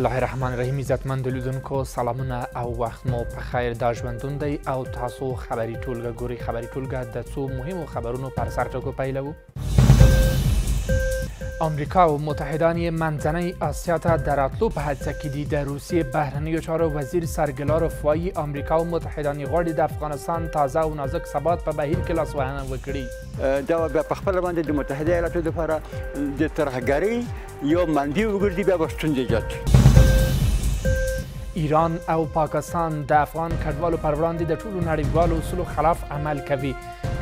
الله الرحمن الرحیم عزتمن دلیدونکو سلامونه او وخت مو په خیر دا ژوندون دی او تاسو خبری ټولګه ګوري خبری ټولګه د څو مهمو خبرونو پر سر ټکو پیلو آمریکا و متحدان منځنۍ آسیا ته د راتلو په هڅه کې دي د روسیې بهرنیو چارو وزیر سرګلار فوایي آمریکا او متحدان غواړي د افغانستان تازه او نازک ثبات په بهیر کې لاسوهنه وکړي دا بیا په خپله باندې د متحده ایالاتو لپاره د ترهګرۍ یو منبع وګرځي بیا به ستونزې ایجاد کړي ایران او پاکستان د افغان کډوالو پر وړاندې د ټولو نړیوالو اصولو خلاف عمل کوي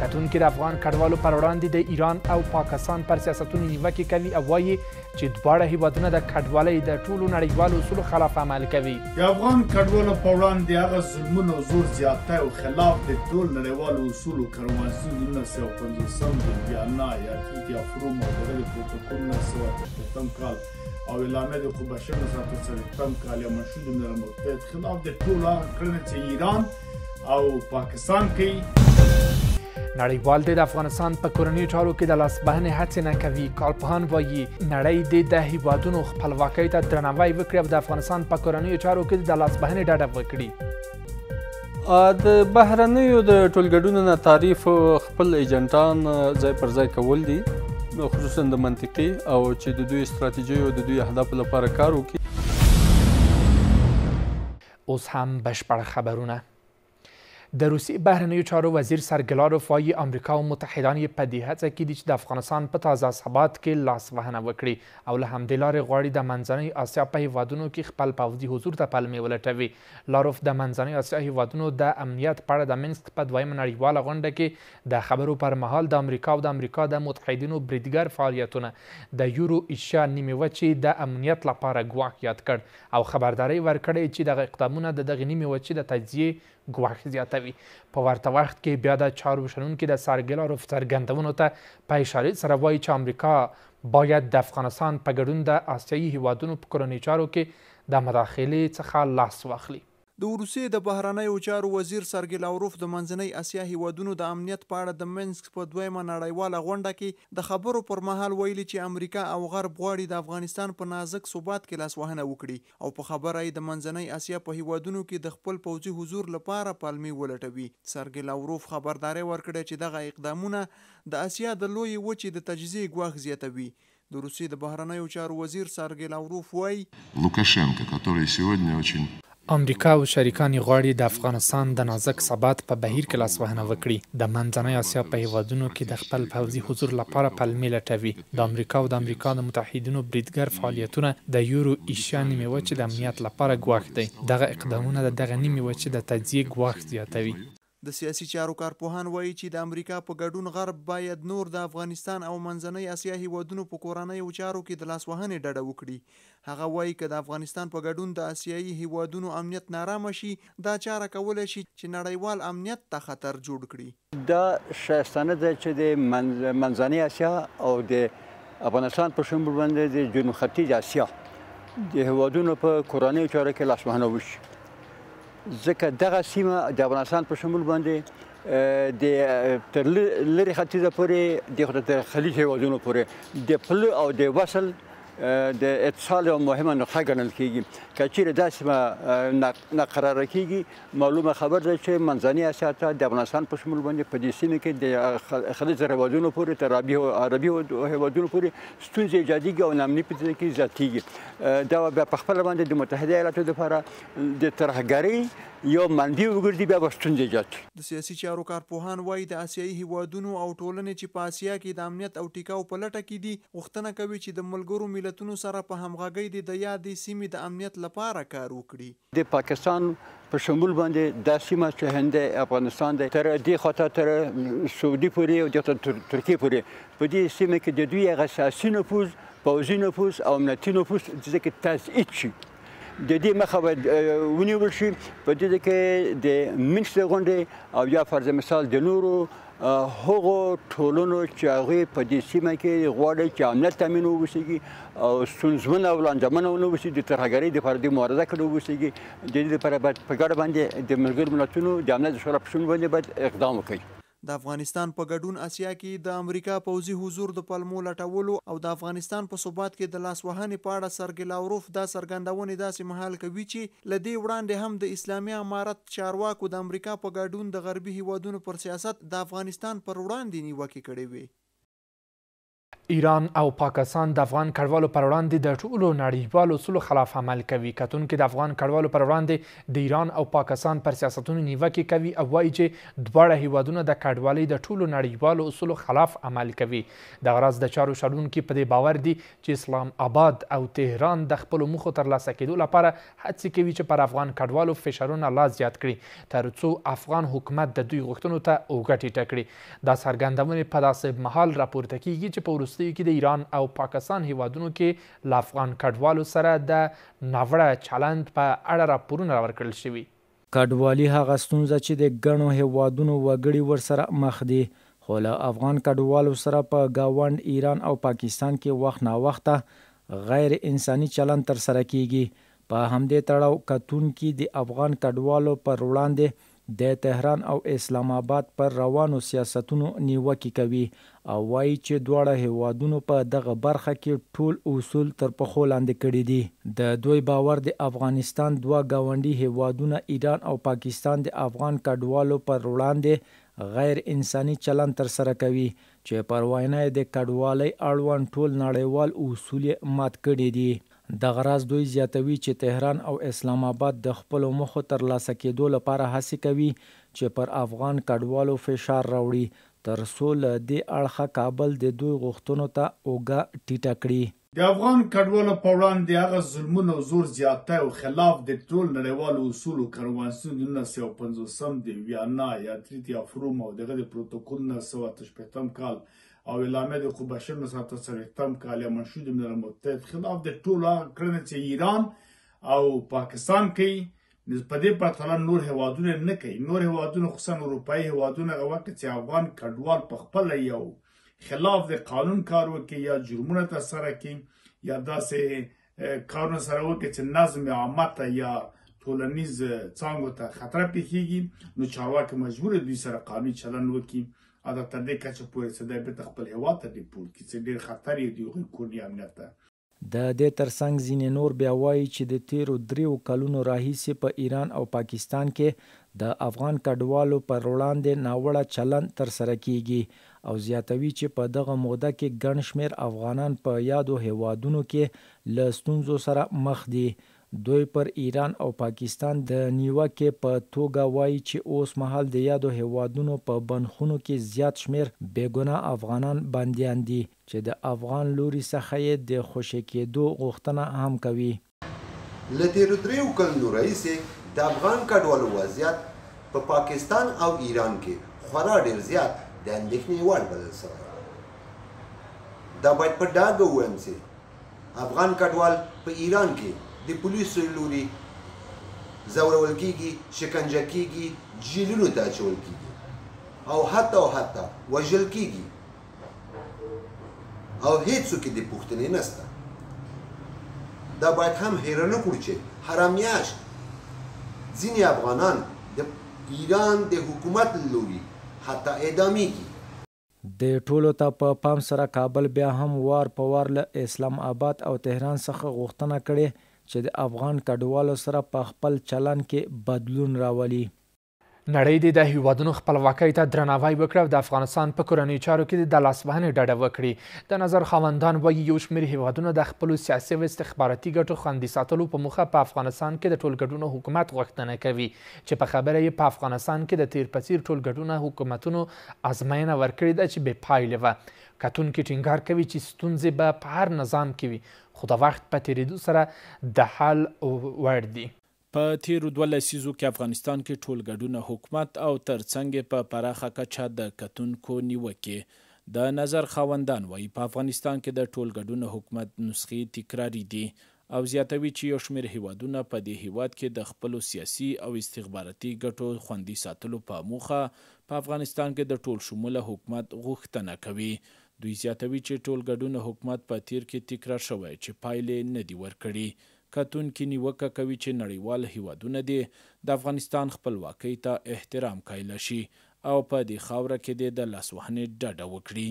کتونکي د افغان کډوالو پر وړاندې د ایران او پاکستان پر سیاستونو نیوکې کوي او وایي چې دواړه هیوادونه د کډوالۍ د ټولو نړیوالو اصولو خلاف عمل کوي د افغان کډوالو پر وړاندې هغه ظلمونه زور زیاته او خلاف د ټول نړیوالو اصولو کرمانسون د 1950 د ویانا یا کیټیا فروم او د پروتوکول نه سوه تم کال او اعلان د قبشه نظام تسلطم کال یا منشود من المتحد خلاف د ټول هغه کړنې چې ایران او پاکستان کوي نړیوال د افغانستان په کورنیو چارو کې د لاسبهنې هڅې نه کوي کارپوهان وایي نړۍ د د هیوادونو خپلواکۍ ته درناوی وکړي او د افغانستان په کورنیو چارو کې د لاسبهنې ډډه وکړي د بهرنیو د ټولګډونو نه تعریف خپل ایجنټان ځای پر ځای کول دي خصوصا د منطقي او چې د دوی استراتیژي او د دوی اهدافو لپاره کار وکړي اوس هم بشپړ خبرونه د روسیې بهرنیو چارو وزیر سرګلاروف وایي امریکا او متحدان یې په دې هڅه کې دي چې د افغانستان په تازه ثبات کې لاسوهنه وکړي او له همدې لارې غواړي د منځنۍ آسیا په هیوادونو کې خپل پوځي حضور ته پلمې ولټوي لاروف د منځنۍ آسیا هیوادونو د امنیت په اړه د منسک په دویمه نړیواله غونډه کې د خبرو پر مهال د امریکا او د امریکا د متحدینو بریدګر فعالیتونه د یورو ایشیا نیمې وچې د امنیت لپاره ګواښ یاد کړ او خبرداري ورکړې چې دغه اقدامونه د دغې نیمې وچې د تجزیې ګواښ زیاتوي په ورته وخت کې بیا د چارو شنونکي د سرګلارو څرګندونو ته په اشاره سره وایي چې امریکا باید د افغانستان په ګډون د آسیایي هیوادونو په کورنۍ چارو کې د مداخلې څخه لاس واخلي د روسیې د بهرنیو چارو وزیر سرګی لاوروف د منځنۍ اسیا هیوادونو د امنیت په اړه د منسک په دویمه نړیواله غونډه کې د خبرو پر مهال ویلي چې امریکا او غرب غواړي د افغانستان په نازک ثبات کې لاسوهنه وکړي او په خبره یې د منځنۍ اسیا په هیوادونو کې د خپل پوځي حضور لپاره پالمي ولټوي سرګی لاوروف خبرداري ورکړه چې دغه اقدامونه د اسیا د لوی وچې د تجزیه ګواښ زیاتوي د روسیې د بهرنیو چارو وزیر سرګی لاوروف وایي لوکاشنکو который сегодня очень امریکا او شریکان یې غواړي د افغانستان د نازک ثبات په بهیر کې لاسوهنه وکړي د منځنۍ اسیا په هیوادونو کې د خپل پوځي حضور لپاره پلمې لټوي د امریکا او د امریکا د متحدینو بریدګر فعالیتونه د یورو ایشیا نیمې وچې د امنیت لپاره ګواښ دی دغه اقدامونه د دغه نیمې وچې د تجزیې ګواښ زیاتوي د سیاسي چارو کارپوهان وایي چې د امریکا په ګډون غرب باید نور د افغانستان او منځنۍ اسیا هیوادونو په کورنیو چارو کې د لاسوهنې ډډه وکړي هغه وایي چې د افغانستان په ګډون د اسیایي هیوادونو امنیت نارامه شي دا چاره کولای شي چې نړیوال امنیت ته خطر جوړ کړي دا شایستانه ده چې د منځنۍ اسیا او د افغانستان په شمول باندې د جنوب ختیځ اسیا د هیوادونو په کورنیو چارو کې لاسوهنه وشي ځکه دغه سیمه د افغانستان په شمول باندې د تر لری ختیځه پورې د خلیج هیوادونو پورې د پل او د وصل د اتصال یو مهمه نقطه ګڼل کیږي کچیر داسې ما نقراره کیږي معلومه خبر ده چې منځنی اسیا ته د افغانستان په شمول باندې په دې سیمه کې د خلیج هیوادونو پورې تر عربي او عربي هیوادونو پورې ستونزې ایجادي او نامني په دې کې زیاتېږي دا بیا په خپل باندې د متحده ایالاتو لپاره د ترهګرۍ یو منبع وګرځي بیا به ستونزې ایجاد د سیاسي چارو کارپوهان وایي د آسیایي هیوادونو او ټولنې چې په آسیا کې د امنیت او ټیکاو په لټه کې دي غوښتنه کوي چې د ملګرو ملت ملتونو سره په همغږۍ د یادې سیمې د امنیت لپاره کار وکړي د پاکستان په شمول باندې د سیمه چې هند افغانستان د تر دې خاطر تر سعودي پورې او د ترکیه پورې په دې سیمه کې د دوی اساسي نفوذ پوځي نفوذ او امنیتي نفوذ چې تضعیف شي د دې مخه باید ونیول شي په دې کې د منځ غونډې او یا فرض مثال د نورو هغه ټولونو چې هغه په دې سیمه کې غواړي چې امنیت تامین ووسیږي او سنځمن او لانجمن ونه وسی د ترهګری د فرد مبارزه کړو ووسیږي د دې لپاره باید په ګډه باندې د ملګرو ملتونو د امنیت شورا په شون باندې باید اقدام وکړي د افغانستان په ګډون اسیا کې د امریکا پوځي حضور د پلمو لټولو او د افغانستان په صوبات کې د لاسوهنې په اړه سرګي لاوروف دا سرګندونې داسې مهال کوي چې لدی وړاندې هم د اسلامي امارت چارواکو د امریکا په ګډون د غربي هیوادونو پر سیاست د افغانستان پر وړاندې نیوکه کړې وي ایران او پاکستان د افغان کډوالو پر وړاندې د ټولو نړیوالو اصولو خلاف عمل کوي کتونکي د افغان کډوالو پر وړاندې د ایران او پاکستان پر سیاستونو نیوکې کوي او وایي چې دواړه هیوادونه د کډوالۍ د ټولو نړیوالو اصولو خلاف عمل کوي د غرض د چارو شړونکي په دې باور دي چې اسلام آباد او تهران د خپلو موخو ترلاسه کېدو لپاره هڅې کوي چې پر افغان کډوالو فشارونه لا زیات کړي تر څو افغان حکومت د دوی غوښتنو ته اوږه ټیټه کړي دا څرګندونې په داسې مهال راپورته کیږي چې په وروستیو کې د ایران او پاکستان هیوادونو کې له افغان کډوالو سره د ناوړه چلند په اړه راپورونه راورکړل شوي کډوالي هغه ستونزه چې د ګڼو هیوادونو وګړي ورسره مخ دي خو له افغان کډوالو سره په گاوند ایران او پاکستان کې وخت نا وخته غیر انساني چلند تر سره کیږي په همدې تړاو کتون کې د افغان کډوالو پر وړاندې د تهران او اسلام آباد پر روانو سیاستونو نیوکه کوي او وایي چې دواړه هیوادونو په دغه برخه کې ټول اصول تر پخو لاندې کړي دي د دوی باور د افغانستان دوه گاونډي هیوادونه ایران او پاکستان د افغان کډوالو پر وړاندې غیر انساني چلن تر سره کوي چې پر وینا د کډوالۍ اړوند ټول نړیوال اصول مات کړي دي د غراز دوی زیاتوي چې تهران او اسلام آباد د خپل مخ تر لاسه کېدو لپاره هڅه کوي چې پر افغان کډوالو فشار راوړي تر څو له دې اړخه کابل د دوی غوښتنو ته اوګه ټیټه کړي د افغان کډوالو په وړاندې هغه ظلمونه او زور زیاته او خلاف د ټول نړیوالو اصولو کاروانسون 1950 د ویانا یا تریتی افروم او دغه د پروتوکول 1980 کال او اعلامه د قبشر 1970 کال منشود ملل متحد خلاف د ټول کړنې چې ایران او پاکستان کوي په دې پرتله نور هوادونه نه کوي نور هوادونه خصوصا اروپאי هوادونه غواړي چې افغان کډوال په خپل یو خلاف د قانون کار وکړي یا جرمونه تر سره کړي یا داسې کارونه سره وکړي چې نظم عامه ته یا ټولنیز څنګه ته خطر پیښیږي نو چارواکي مجبور دي سره قانوني چلن وکړي اته تر دې کچه پورې چې د خپل هوا ته دی پور کې چې ډیر خطر دی او کورنی امنیت ته د دې ترڅنګ ځینې نور بیا وایي چې د تیرو دریو کلونو راهیسې په ایران او پاکستان کې د افغان کډوالو پر وړاندې ناوړه چلند ترسره کیږي او زیاتوي چې په دغه موده کې ګڼ شمیر افغانان په یادو هیوادونو کې لستونزو سره مخ دي دوی پر ایران او پاکستان د نیوکې په توګه وایي چې اوس مهال د یادو هیوادونو په بنخونو کې زیات شمیر بیګونه افغانان بنديان دي چې د افغان لوري څخه یې د خوشی کېدو غوښتنه هم کوي لته دریو کلو رئیس د افغان کډوالو وضعیت په پا پاکستان او ایران کې خورا ډیر زیات د اندېښنې وړ بدل شوی دا باید په ډاګه ووایم چې افغان کډوال په ایران کې د پولیسو لوري زورول کیږي شکنجه کیږي جیلونو ته اچول کیږي او حتی او حتی وژل کیږي او هیڅوک د پوښتنې نسته دا باید هم هیر نه کړو چې حرامیاش ځینې افغانان د ایران د حکومت لوري حتی اعدامیږي د ټولو ته په پا پام سره کابل بیا هم وار په وار له اسلام آباد او تهران څخه غوښتنه کړې چې د افغان کډوالو سره په خپل چلن کې بدلون راولي نړۍ د هیوادونو خپلواکۍ ته درناوی وکړي او د افغانستان په کورنیو چارو کې د لاسوهنې ډډه وکړي د نظر خاوندان وایي یو شمېر هیوادونه د خپلو سیاسي او استخباراتي ګټو خوندي ساتلو په موخه په افغانستان کې د ټولګډونو حکومت غوښتنه کوي چې په خبره یې په افغانستان کې د تیر پسیر ټولګډونه حکومتونو ازموینه ورکړې ده چې بې پایله وه کتونکي ټینګار کوي چې ستونزې به په هر نظام کې وي خو د وخت په تیریدو سره د حل وړ دي په تیرو دوه لسیزو کې افغانستان کې ټول ګډونه حکومت او ترڅنګ په پراخه کچه د کتونکو نیوکې د نظر خاوندان وایي په افغانستان کې د ټول ګډونه حکومت نسخې تکراری دي او زیاتوي چې یو شمېر هیوادونه په دې هیواد کې د خپلو سیاسي او استخباراتي ګټو خوندي ساتلو په موخه په افغانستان کې د ټول شموله حکومت غوښتنه کوي دوی زیاتوي چې ټول ګډون حکومت په تیر کې تکرار شوی چې پایلې نه دی ورکړي کتون کې نیوکه کوي چې نړیوال هیوادونه دي د افغانستان خپلواکۍ ته احترام کایل شي او په دې خاوره کې د لاسوهنې ډډه وکړي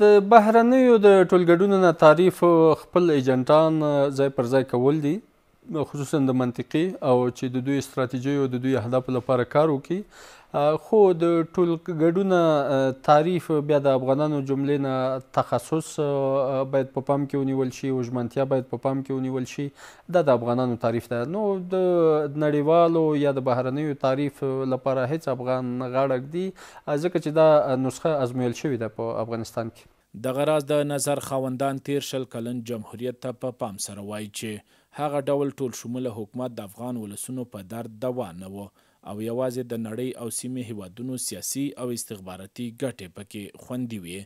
د بهرنیو د ټولګډونو نه تعریف خپل ایجنټان ځای پر ځای کول دي خصوصا د منطقي او چې د دوی استراتیجی او د دوی اهداف لپاره کار وکړي خو د ټول ګډونه تعریف بیا د افغانانو جملې نه تخصص باید په پام کې ونیول شي او ژمنتیا باید په پام کې ونیول شي دا د افغانانو تعریف ده نو د نړیوالو یا د بهرنیو تعریف لپاره هیڅ افغان غاړه دی ځکه چې دا نسخه ازمویل شوې ده په افغانستان کې د غراز د نظر خوندان تیر شل کلن جمهوریت ته په پا پام سره وایي چې هغه ډول ټول شموله حکومت د افغان ولسونو په درد دوا نه و او یوازې د نړۍ او سیمې هیوادونو سیاسي او استخباراتي ګټې پکې خوندي وي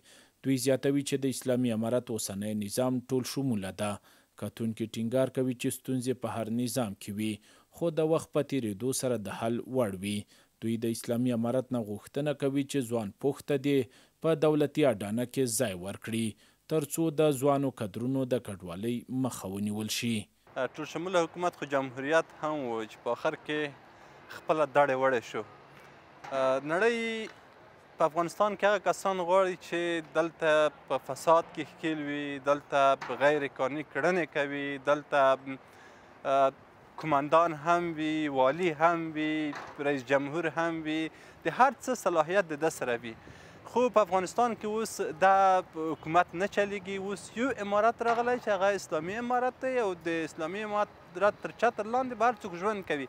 دوی زیاتوي چې د اسلامي امارت اوسنی نظام ټول شموله ده کتونکي ټینګار کوي چې ستونزې په هر نظام کې وي خو د وخت په تیریدو سره د حل وړ وي دوی د اسلامي امارت نه غوښتنه کوي چې ځوان پوخته دی په دولتي اډانه کې ځای ورکړي ترڅو د ځوانو کدرونو د کډوالۍ مخه ونیول شي ټول شموله حکومت خو جمهوریت هم و چې په آخر کې خپله دړې وړې شو نړۍ په افغانستان کې هغه کسان غواړي چې دلته په فساد کې ښکیل وي دلته په غیر قانوني کړنې کوي دلته کماندان هم وي والی هم وي رئیس جمهور هم وي د هر څه صلاحیت د ده سره وي خو په افغانستان کې اوس دا حکومت نه چلیږي اوس یو امارات راغلی چې هغه اسلامي امارات دی او د اسلامي امارات تر چتر لاندې به هر څوک ژوند کوي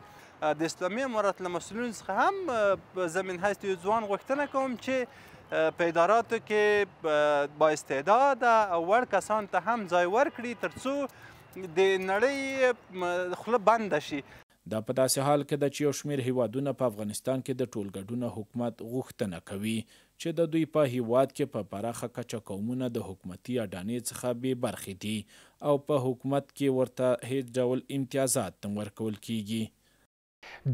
د اسلامي امارات له مسؤلینو څخه هم زمین هست یو ځوان غوښتنه کوم چې په اداراتو کې با استعداد او وړ کسان ته هم ځای ورکړي ترڅو د نړۍ خوله بند شي دا په داسې حال کې د چې یو شمیر هیوادونه په افغانستان کې د ټولګډونه حکومت غوښتنه کوي چې د دوی په هیواد کې په پراخه کچه قومونه د حکومتي اډانې څخه بې برخې دي او په حکومت کې ورته هیڅ ډول امتیازات نه ورکول کیږي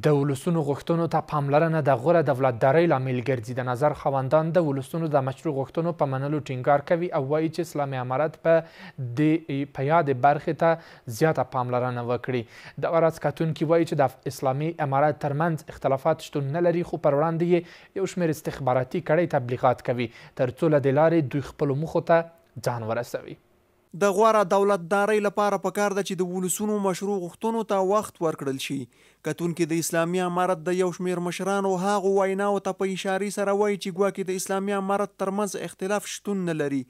د ولسونو غوښتنو ته پاملرنه د غوره دولتدارۍ لامل ګرځي د نظر خاوندان د ولسونو د مشروع غوښتنو په منلو ټینګار کوي او وایي چې اسلامي امارت په د په یاد برخې ته زیاته پاملرنه وکړي د ورځ کتونکي وایي چې د اسلامي امارت ترمنځ اختلافات شتون نه لري خو پر وړاندې یو شمېر استخباراتي کړۍ تبلیغات کوي تر څو له دې لارې دوی خپلو موخو ته ځان ورسوي د غوړه دولتدارۍ لپاره پکار ده چې د ولسونو مشروع غوښتنو ته وخت ورکړل شي کتونکو د اسلامي امارت د یو شمیر مشرانو هاغو ویناو ته په اشاره سره وایي چې ګواکې د اسلامي امارت ترمنځ اختلاف شتون نه لري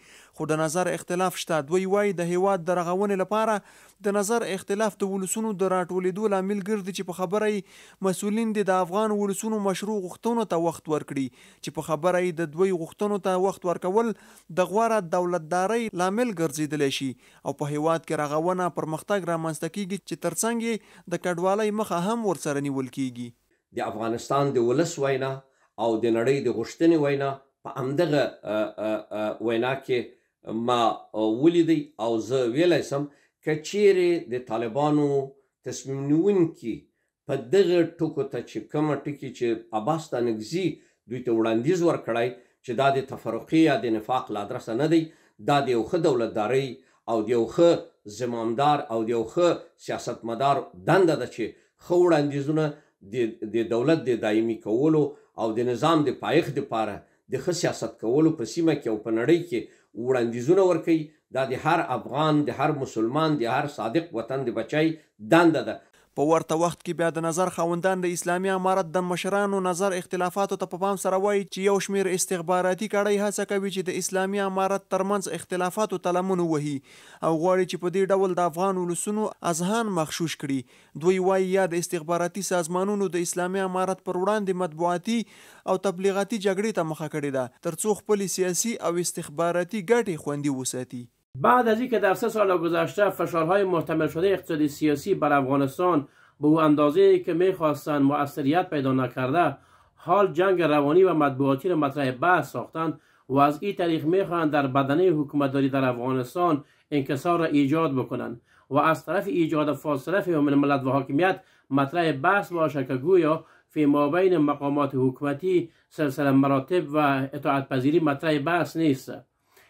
خو د نظر اختلاف شته دوی وایي د هیواد د رغونې لپاره د نظر اختلاف د ولسونو د راټولېدو لامل ګرځي چې په خبره یې مسولین دي د افغان ولسونو مشروع غوښتنو ته وخت ورکړي چې په خبره یې د دوی غوښتنو ته وخت ورکول د غوړه دولتداري لامل ګرځیدلی شي او په هیواد کې رغونه پرمختګ رامنځته کیږي چې ترڅنګ د کډوالۍ مخه هم ورسره نیول کیږي د افغانستان د ولس وینا او د نړۍ د غشتنې وینا په همدغه وینا کې ما ولیدی او زه ویلی سم که چیرې د طالبانو تصمیم نیونکي په دغه ټکو ته چې کومه ټکي چې عباس ته نږدې دوی ته وړاندیز ورکړی چې دا د تفرقې یا د نفاق له ادرسه نه دی دا د یو ښه دولتدارۍ او د یو ښه زمامدار او د یو ښه سیاستمدار دنده ده چې ښه وړاندیزونه د دولت د دایمي کولو او د نظام د پایښت لپاره د ښه سیاست کولو په سیمه کې او په نړۍ کې وړاندیزونه ورکوي دا د هر افغان د هر مسلمان د هر صادق وطن د بچای دنده ده په ورته وخت کې بیا د نظر خوندان د اسلامي امارت د مشرانو نظر اختلافاتو ته په پا پام سره وایي چې یو شمیر استخباراتي کړۍ هڅه کوي چې د اسلامي امارت ترمنځ اختلافاتو تلمون وهي او غواړي چې په دې ډول د افغان ولسونو اذهان مخشوش کړي دوی وایي یا د استخباراتي سازمانونو د اسلامي امارت پر وړاندې مطبوعاتي او تبلیغاتي جګړې ته مخه کړې ده ترڅو خپل سیاسي او استخباراتي ګټې خوندي وساتي بعد از اینکه در سه سال گذشته فشارهای محتمل شده اقتصادی سیاسی بر افغانستان به او اندازه که میخواستند مؤثریت پیدا نکرده حال جنگ روانی و مطبوعاتی را مطرح بحث ساختند و از این طریق میخواهند در بدنه حکومتداری در افغانستان انکسار را ایجاد بکنند و از طرف ایجاد فاصله بین ملت و حاکمیت مطرح بحث باشه که گویا فی مابین مقامات حکومتی سلسله مراتب و اطاعت پذیری مطرح بحث نیست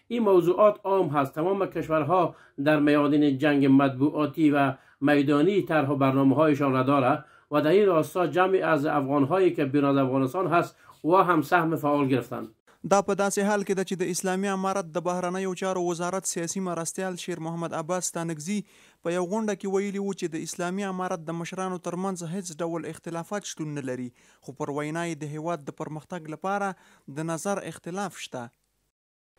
این موضوعات عام هست تمام کشورها در میادین جنگ مطبوعاتی و میدانی طرح و برنامه هایشان را داره و در این راستا جمعی از افغانهایی که بیرون از افغانستان هست و هم سهم فعال گرفتند دا په داسې حال کې ده چې د اسلامي امارت د بهرنیو چارو وزارت سیاسي مرستیال شیر محمد عباس تانکزی په یو غونډه کې ویلي وو چې د اسلامي امارت د مشرانو ترمنځ هیڅ ډول اختلافات شتون نه لري خو پر وینا د هیواد د پرمختګ لپاره د نظر اختلاف شته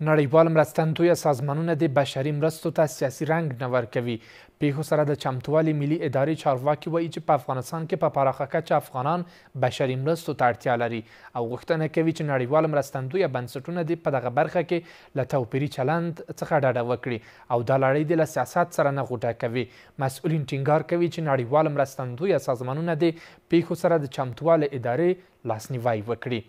نړیوال مرستندویه سازمانونه د بشري مرستو ته سیاسي رنګ نه ورکوي پیښو سره د چمتووالي ملي ادارې چارواکي وایي چې په افغانستان کې په پراخه کچه افغانان بشري مرستو ته اړتیا لري او غوښتنه کوي چې نړیوال مرستندویه بنسټونه د په دغه برخه کې له توپیري چلند څخه ډډه وکړي او دا لړۍ د له سیاست سره نه غوټه کوي مسؤلین ټینګار کوي چې نړیوال مرستندویه سازمانونه د پیښو سره د چمتووالي ادارې لاسنیوی وکړي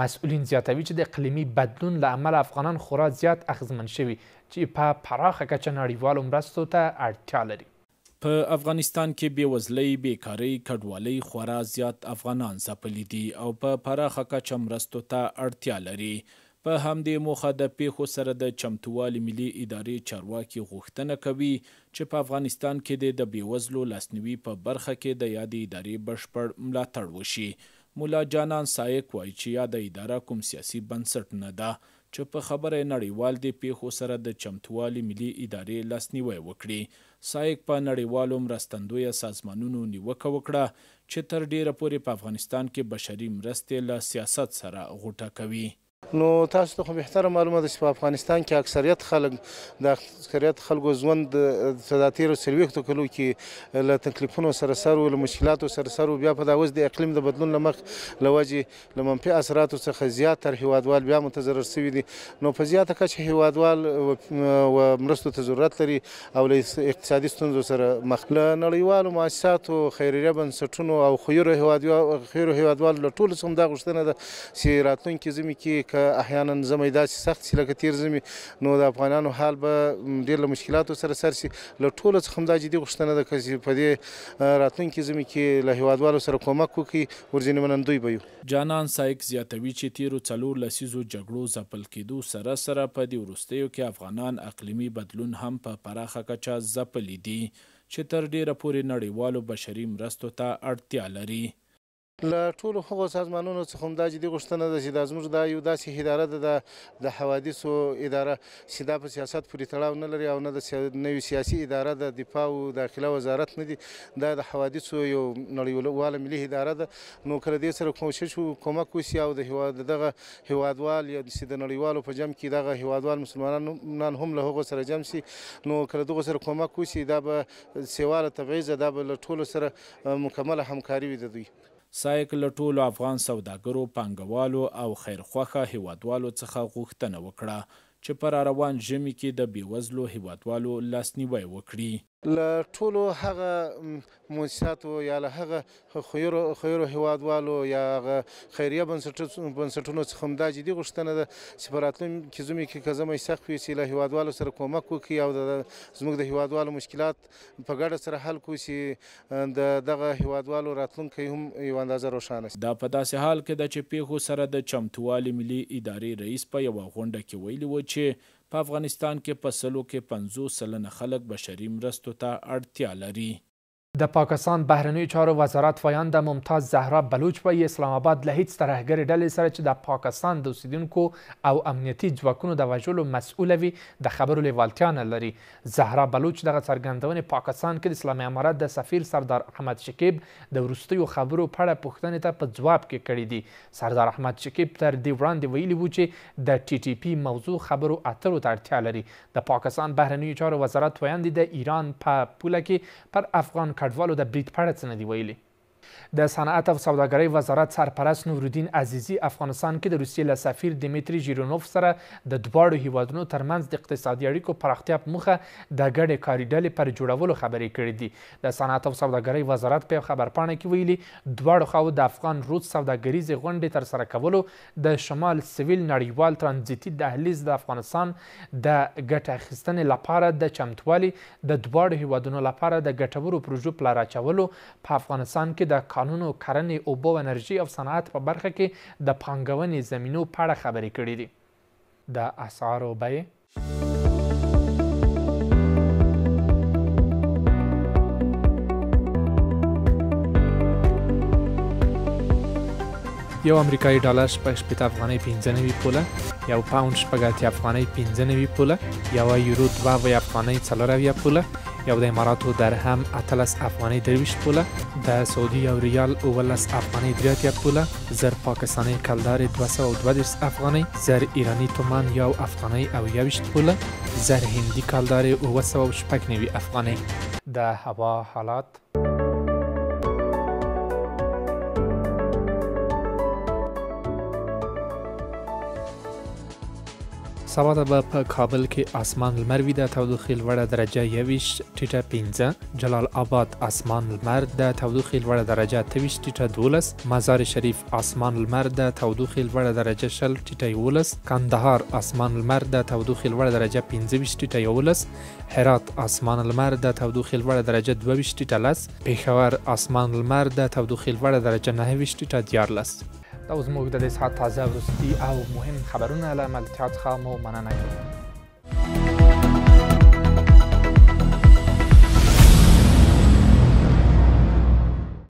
مسئولین زیاتوي چې د اقلیمي بدلون له امله افغانان خورا زیات اغیزمن شوي چې په پراخه کچه نړیوالو مرستو ته اړتیا لري په افغانستان کې بېوزلۍ بیکارۍ کډوالۍ خورا زیات افغانان ځپلي دي او په پراخه کچه مرستو ته اړتیا لري په همدې موخه د پیښو سره د چمتووالي ملي ادارې چارواکي غوښتنه کوي چې په افغانستان کې د بیوزلو لاسنیوي په برخه کې د یادې ادارې بشپړ ملاتړ وشي مولا جانان سایک وایي چې یاده اداره کوم سیاسي بنسټ نه ده چې په خبره نړیوال دی پیښو سره د چمتووالي ملي ادارې لاسنیوي وکړي سایک په نړیوالو مرستندوی سازمانونو نیوکه وکړه چې تر ډیره پورې په افغانستان کې بشري مرستې له سیاست سره غوټه کوي نو تاسو ته خو بهتره معلومه ده چې په افغانستان کې اکثریت خلک د اکثریت خلکو ژوند د تیرو څلوېښتو کلو کې له تکلیفونو سره سر و له مشکلاتو سره سر و بیا په دا اوس د اقلیم د بدلون له مخې له وجې له منفي اثراتو څخه زیات تر هیوادوال بیا متضرر شوي دي نو په زیاته کچه هیوادوال و مرستو ته ضرورت لري او له اقتصادي ستونزو سره مخ له نړیوالو مؤسساتو خیریه بنسټونو او خیرو هیوادوالو له ټولو څخه دا غوښتنه ده چې راتلونکي ژمي کې که احیانا زمي داسې سخت شي لکه تیر زمي نو د افغانانو حال به ډېر له مشکلاتو سره سر شي له ټولو څخه هم دا جدي غوښتنه ده که په دې راتلونکي زمي کې له هیوادوالو سره کومک وکړي ورځنې منندوی به یو جانان سایک زیاتوي چې تیرو څلور لسیزو جګړو ځپل کېدو سره سره په دې وروستیو کې افغانان اقلیمی بدلون هم په پراخه کچه ځپلي دي چې تر ډیره پورې نړیوالو بشري مرستو ته اړتیا لري له ټولو هغو سازمانونو څخه هم دا جدي غوښتنه ده چې دا زموږ دا یو داسې اداره ده د د حوادثو اداره چې دا په سیاست پورې تړاو نه لري او نه د نوي سیاسي اداره د دفاع او داخله وزارت نه دي دا د حوادثو یو نړیواله ملي اداره ده نو که له دې سره کوشش کومک وشي او د هېواد دغه هېوادوال یا چې د نړیوالو په جمع کې دغه هېوادوال مسلمانان هم له هغو سره جمع شي نو که له دغو سره کومک وشي دا به سیواله تبعیضه دا به له ټولو سره مکمله همکاري وي د دوی سایک له ټولو افغان سوداګرو پانګوالو او خیرخواخه هیوادوالو څخه غوښتنه وکړه چې پر روان ژمي کې د بیوزلو هیوادوالو لاسنیوی وکړي له ټولو هغه مؤسساتو یا له هغه خیرو خیرو هوادوالو یا هغه خیریه بنسټونو څخه هم دا جدي غوښتنه ده چې په راتلونکي ژمي کې که زموږ سخت وي چې له هوادوالو سره کومک وکړي او زموږ د هوادوالو مشکلات په ګډه سره حل کړو چې د دغه هوادوالو راتلونکی هم یو اندازه روښانه شي دا په داسې حال کې ده چې پیښو سره د چمتووالي ملي ادارې رئیس په یوه غونډه کې ویلي و چې په افغانستان کې په سلو کې 50 سلنه خلک بشري مرستو ته اړتیا لري د پاکستان بهرنیو چارو وزارت ویانده ممتاز زهرا بلوچ به اسلام آباد له هیڅ ترهګرې ډلې سره چې د پاکستان د اوسیدونکو او امنیتي ځواکونو د وژلو مسؤله وي د خبرو لیوالتیا نه لري زهرا بلوچ دغه څرګندونې پاکستان کې د اسلامي امارت د سفیر سردار احمد شکیب د وروستیو خبرو په اړه پوښتنې ته په ځواب کې کړې دي سردار احمد شکیب تر دې وړاندې ویلي وو چې د ټي ټي پی موضوع خبرو اترو ته اړتیا لري د پاکستان بهرنیو چارو وزارت ویاندې د ایران په پوله کې پر افغان کډوالو د برید په اړه څه نه دي ویلي د صنعت او سوداګرۍ وزارت سرپرست نورالدین عزیزي افغانستان کې د روسیې له سفیر دمیتري ژیرونوف سره د دواړو هیوادونو ترمنځ د اقتصادي اړیکو پراختیا په موخه د ګډې کاري ډلې پر جوړولو خبرې کړې دي د صنعت او سوداګرۍ وزارت په خبرپاڼه کې ویلي دواړو خواو د افغان رود سوداګریزې غونډې ترسره کولو د شمال سویل نړیوال ترانزیتي دهلیز د افغانستان د ګټه اخیستنې لپاره د چمتووالي د دواړو هیوادونو لپاره د ګټورو پروژو پلار اچولو په افغانستان کې د د قانونو کرنې اوبو انرژي او صنعت په برخه کې د پانګونې زمینو په اړه خبرې کړې دي د اسعارو بیې یو امریکایي ډالر شپږ شپېته افغانۍ پنځه نوي پوله یو پاوند شپږ اتیا افغانۍ پنځه نوي پوله یوه یورو دوه اویا افغانۍ څلور اویا پوله یو د اماراتو درهم اتلس افغاني درویشت پوله د سعودي یو ریال اولس افغاني دریاتیا پوله زر پاکستاني کلدار 222 افغاني زر ایرانی تومان یو افغاني او یوشت پوله زر هندي کلدار 998 افغاني د هوا حالات سبا ته به په کابل کې اسمان لمر وي د تودوخې لوړه درجه 21 ټیټه 15 جلال آباد اسمان لمر د تودوخې لوړه درجه 23 ټیټه 12 مزار شریف اسمان لمر د تودوخې لوړه درجه 20 ټیټه 11 کندهار اسمان لمر د تودوخې لوړه درجه 25 ټیټه 11 هرات اسمان لمر د تودوخې لوړه درجه 22 ټیټه 10 پېښور اسمان لمر د تودوخې لوړه درجه 9 ټیټه 14 دا زموږ د دې ساعت تازه وروستي او مهم خبرونه له عملتیا څخه مو مننه کوو